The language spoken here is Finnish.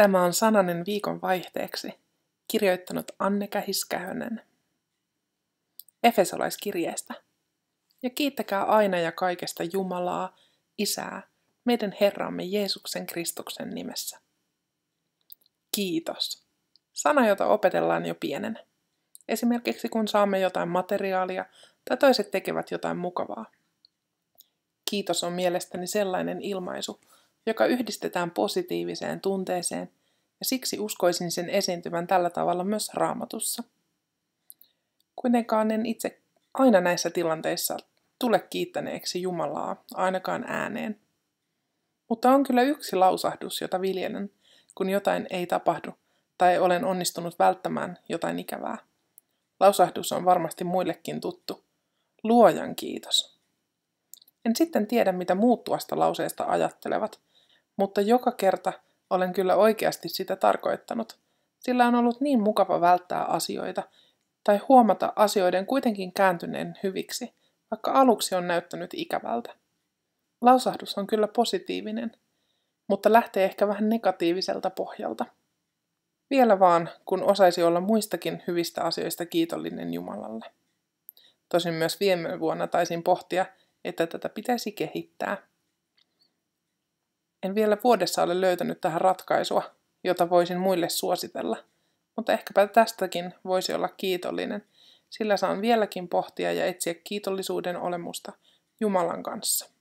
Tämä on sananen viikon vaihteeksi, kirjoittanut Anne Kähiskähönen. Efesolaiskirjeestä. Ja kiittäkää aina ja kaikesta Jumalaa, Isää, meidän Herramme Jeesuksen Kristuksen nimessä. Kiitos. Sana, jota opetellaan jo pienen. Esimerkiksi kun saamme jotain materiaalia tai toiset tekevät jotain mukavaa. Kiitos on mielestäni sellainen ilmaisu, joka yhdistetään positiiviseen tunteeseen, ja siksi uskoisin sen esiintyvän tällä tavalla myös raamatussa. Kuitenkaan en itse aina näissä tilanteissa tule kiittäneeksi Jumalaa, ainakaan ääneen. Mutta on kyllä yksi lausahdus, jota viljelen, kun jotain ei tapahdu tai olen onnistunut välttämään jotain ikävää. Lausahdus on varmasti muillekin tuttu. Luojan kiitos. En sitten tiedä, mitä muut tuosta lauseesta ajattelevat, mutta joka kerta olen kyllä oikeasti sitä tarkoittanut, sillä on ollut niin mukava välttää asioita tai huomata asioiden kuitenkin kääntyneen hyviksi, vaikka aluksi on näyttänyt ikävältä. Lausahdus on kyllä positiivinen, mutta lähtee ehkä vähän negatiiviselta pohjalta. Vielä vaan, kun osaisi olla muistakin hyvistä asioista kiitollinen Jumalalle. Tosin myös viime vuonna taisin pohtia, että tätä pitäisi kehittää. En vielä vuodessa ole löytänyt tähän ratkaisua, jota voisin muille suositella, mutta ehkäpä tästäkin voisi olla kiitollinen, sillä saan vieläkin pohtia ja etsiä kiitollisuuden olemusta Jumalan kanssa.